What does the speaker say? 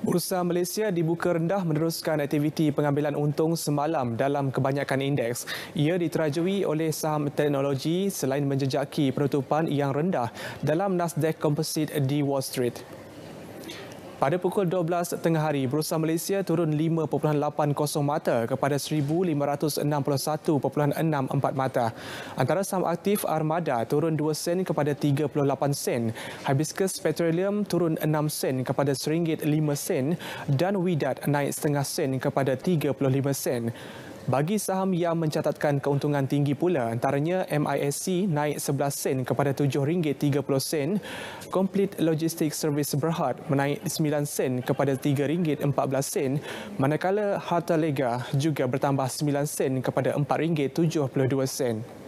Bursa Malaysia dibuka rendah meneruskan aktiviti pengambilan untung semalam dalam kebanyakan indeks. Ia diterajui oleh saham teknologi selain menjejaki penutupan yang rendah dalam Nasdaq Composite di Wall Street. Pada pukul 12 tengah hari, Bursa Malaysia turun 5.80 mata kepada 1561.64 mata. Antara saham aktif Armada turun 2 sen kepada 38 sen. Hibiscus Petroleum turun 6 sen kepada RM1.5 sen dan Widat naik setengah sen kepada 35 sen. Bagi saham yang mencatatkan keuntungan tinggi pula, antaranya MISC naik 11 sen kepada RM7.30, Complete Logistics Service Berhad menaik 9 sen kepada RM3.14, manakala Hartalega juga bertambah 9 sen kepada RM4.72.